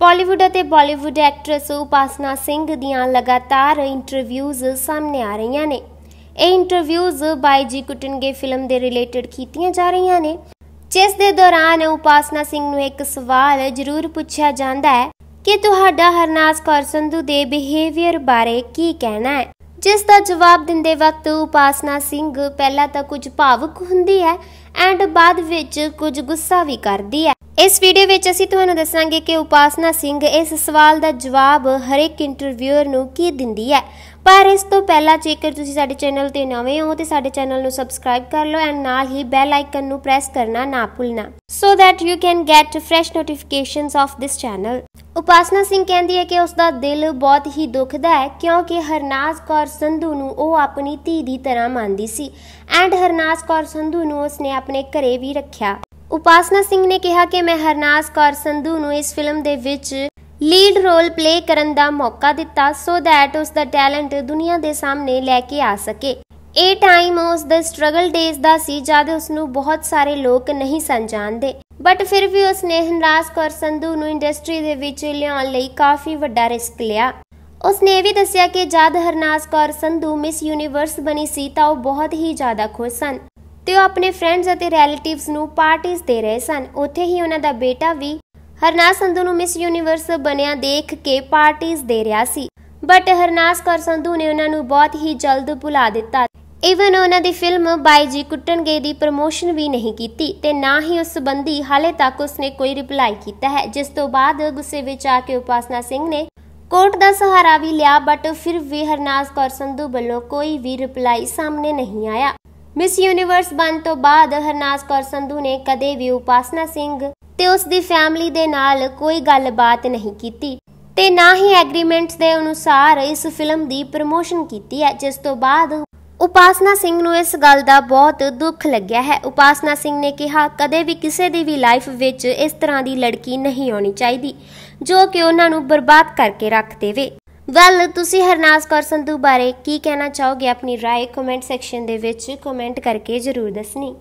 ਬਾਲੀਵੁੱਡ ਅਤੇ ਬਾਲੀਵੁੱਡ ਐਕਟ੍ਰੈਸ ਉਪਾਸਨਾ ਸਿੰਘ ਦੀਆਂ ਲਗਾਤਾਰ ਇੰਟਰਵਿਊਜ਼ ਸਾਹਮਣੇ ਆ ਰਹੀਆਂ ਨੇ ਇਹ ਇੰਟਰਵਿਊਜ਼ ਬਾਈ ਜੀ ਕੁਟਨਗੇ ਫਿਲਮ ਦੇ ਰਿਲੇਟਡ ਕੀਤੀਆਂ ਜਾ ਰਹੀਆਂ ਨੇ ਜਿਸ ਦੇ ਦੌਰਾਨ ਉਪਾਸਨਾ ਸਿੰਘ ਨੂੰ ਇੱਕ ਸਵਾਲ ਜ਼ਰੂਰ ਪੁੱਛਿਆ ਜਾਂਦਾ ਹੈ ਕਿ ਤੁਹਾਡਾ ਹਰਨਾਸ ਕੌਰ ਸੰਧੂ ਦੇ ਬਿਹੇਵੀਅਰ ਬਾਰੇ ਕੀ ਕਹਿਣਾ ਹੈ ਜਿਸ ਦਾ ਜਵਾਬ ਦਿੰਦੇ ਵਕਤ ਉਪਾਸਨਾ ਸਿੰਘ ਪਹਿਲਾਂ ਤਾਂ ਕੁਝ ਭਾਵੁਕ ਹੁੰਦੀ ਹੈ ਐਂਡ ਬਾਅਦ ਵਿੱਚ ਕੁਝ ਗੁੱਸਾ ਵੀ ਕਰਦੀ ਹੈ ਇਸ ਵੀਡੀਓ ਵਿੱਚ ਅਸੀਂ ਤੁਹਾਨੂੰ ਦੱਸਾਂਗੇ ਕਿ ਉਪਾਸਨਾ ਸਿੰਘ ਇਸ ਸਵਾਲ ਦਾ ਜਵਾਬ ਹਰੇਕ ਇੰਟਰਵਿਊਅਰ ਨੂੰ ਕੀ ਦਿੰਦੀ ਹੈ ਪਰ ਇਸ ਤੋਂ ਪਹਿਲਾਂ ਜੇਕਰ ਤੁਸੀਂ ਸਾਡੇ ਚੈਨਲ ਤੇ ਨਵੇਂ ਹੋ ਤੇ ਸਾਡੇ ਚੈਨਲ ਨੂੰ ਸਬਸਕ੍ਰਾਈਬ ਕਰ ਲਓ ਐਂਡ ਨਾਲ ਹੀ ਬੈਲ ਆਈਕਨ ਨੂੰ ਪ੍ਰੈਸ ਕਰਨਾ ਨਾ ਭੁੱਲਣਾ so that you can get fresh notifications of this channel Upasana Singh ਕਹਿੰਦੀ ਹੈ ਕਿ ਉਸ ਦਾ ਦਿਲ ਬਹੁਤ ਹੀ ਦੁਖਦਾ ਹੈ ਕਿਉਂਕਿ ਹਰਨਾਜ਼ ਕੌਰ ਸੰਧੂ ਨੂੰ ਉਹ ਆਪਣੀ ਧੀ ਦੀ ਤਰ੍ਹਾਂ ਮੰਨਦੀ ਸੀ ਐਂਡ ਹਰਨਾਜ਼ ਕੌਰ ਸੰਧੂ ਨੂੰ ਉਸਨੇ ਆਪਣੇ ਘਰੇ ਵੀ ਰੱਖਿਆ ਉਪਾਸਨਾ ਸਿੰਘ ਨੇ ਕਿਹਾ ਕਿ ਮੈਂ ਹਰਨਾਜ਼ ਕੌਰ ਸੰਧੂ ਨੂੰ ਇਸ ਫਿਲਮ ਦੇ ਵਿੱਚ ਲੀਡ ਰੋਲ ਪਲੇ ਕਰਨ ਦਾ ਮੌਕਾ ਦਿੱਤਾ ਸੋ ਦੈਟ ਉਸ ਦਾ ਟੈਲੈਂਟ ਦੁਨੀਆ ਦੇ ਸਾਹਮਣੇ ਲੈ ਕੇ ਆ ਸਕੇ ਇਹ ਟਾਈਮ ਉਸ ਦਾ ਸਟਰਗਲ ਡੇਜ਼ ਦਾ ਸੀ ਜਦ ਉਸ ਨੂੰ ਬਹੁਤ ਸਾਰੇ ਲੋਕ ਨਹੀਂ ਸਨ ਜਾਣਦੇ ਬਟ ਫਿਰ ਵੀ ਉਸਨੇ ਹਨਰਾਜ ਕੌਰ ਸੰਧੂ ਨੂੰ ਇੰਡਸਟਰੀ ਦੇ ਵਿੱਚ ਲਿਆਉਣ ਲਈ ਕਾਫੀ ਵੱਡਾ ਰਿਸਕ ਲਿਆ ਉਸਨੇ ਇਹ ਵੀ ਦੱਸਿਆ ਕਿ ਜਦ ਹਰਨਾਜ ਕੌਰ ਸੰਧੂ ਮਿਸ ਯੂਨੀਵਰਸ ਬਣੀ ਸੀ ਤਾਂ ਉਹ ਬਹੁਤ ਹੀ ਜ਼ਿਆਦਾ ਖੁਸ਼ ਸਨ ਤੇ ਉਹ ਆਪਣੇ ਫਰੈਂਡਸ ਅਤੇ ਰਿਲੇਟਿਵਸ ਨੂੰ ਪਾਰਟੀਆਂ ਦੇ ਰਹੇ ਸਨ ਉੱਥੇ ਹੀ ਉਹਨਾਂ ਦਾ ਬੇਟਾ ਵੀ ਹਰਨਾਜ ਸੰਧੂ ਨੂੰ ਮਿਸ ਯੂਨੀਵਰਸ ਬਣਿਆ ਦੇਖ ਕੇ ਪਾਰਟੀਆਂ ਦੇ ਰਿਹਾ ਸੀ ਬਟ ਹਰਨਾਜ ਕੌਰ ਸੰਧੂ ਨੇ ਉਹਨਾਂ ਨੂੰ ਬਹੁਤ ਹੀ ਜਲਦ ਭੁਲਾ ਦਿੱਤਾ ਇਵਨ ਉਹਨਾਂ ਦੀ ਫਿਲਮ ਬਾਈ ਜੀ ਕੁੱਟਣਗੇ ਦੀ ਪ੍ਰੋਮੋਸ਼ਨ ਵੀ ਨਹੀਂ ਕੀਤੀ ਤੇ ਨਾ ਹੀ ਉਸ ਸੰਬੰਧੀ ਹਾਲੇ ਤੱਕ ਉਸਨੇ ਕੋਈ ਰਿਪਲਾਈ ਕੀਤਾ ਹੈ ਜਿਸ ਤੋਂ ਬਾਅਦ ਗੁੱਸੇ ਵਿੱਚ ਆ ਕੇ ਉਪਾਸਨਾ ਸਿੰਘ ਨੇ ਕੋਰਟ ਦਾ ਸਹਾਰਾ ਵੀ ਲਿਆ ਬਟ ਫਿਰ ਵੀ ਹਰਨਾਸ ਕੌਰ ਸੰਧੂ ਵੱਲੋਂ ਕੋਈ ਵੀ ਰਿਪਲਾਈ ਸਾਹਮਣੇ ਨਹੀਂ ਆਇਆ ਮਿਸ ਯੂਨੀਵਰਸ ਬਣ ਤੋਂ ਬਾਅਦ ਹਰਨਾਸ ਕੌਰ ਸੰਧੂ ਨੇ ਕਦੇ ਵੀ ਉਪਾਸਨਾ ਸਿੰਘ ਤੇ ਉਸ ਦੀ ਫੈਮਿਲੀ ਦੇ ਨਾਲ ਕੋਈ ਗੱਲਬਾਤ ਨਹੀਂ ਕੀਤੀ ਤੇ ਨਾ ਹੀ ਐਗਰੀਮੈਂਟਸ ਦੇ ਅਨੁਸਾਰ ਇਸ ਫਿਲਮ ਦੀ ਪ੍ਰੋਮੋਸ਼ਨ ਕੀਤੀ ਹੈ ਜਿਸ ਤੋਂ ਬਾਅਦ ਉਪਾਸਨਾ ਸਿੰਘ ਨੂੰ ਇਸ ਗੱਲ ਦਾ ਬਹੁਤ ਦੁੱਖ ਲੱਗਿਆ ਹੈ ਉਪਾਸਨਾ ਸਿੰਘ ਨੇ ਕਿਹਾ ਕਦੇ ਵੀ ਕਿਸੇ ਦੀ ਵੀ ਲਾਈਫ ਵਿੱਚ ਇਸ ਤਰ੍ਹਾਂ ਦੀ ਲੜਕੀ ਨਹੀਂ ਆਉਣੀ ਚਾਹੀਦੀ ਜੋ ਕਿ ਉਹਨਾਂ ਨੂੰ ਬਰਬਾਦ ਕਰਕੇ ਰੱਖ ਦੇਵੇ ਵੈਲ ਤੁਸੀਂ ਹਰਨਾਸ ਕੌਰ ਸੰਧੂ ਬਾਰੇ ਕੀ ਕਹਿਣਾ ਚਾਹੋਗੇ ਆਪਣੀ رائے ਕਮੈਂਟ ਸੈਕਸ਼ਨ ਦੇ ਵਿੱਚ ਕਮੈਂਟ ਕਰਕੇ ਜ਼ਰੂਰ ਦੱਸਣੀ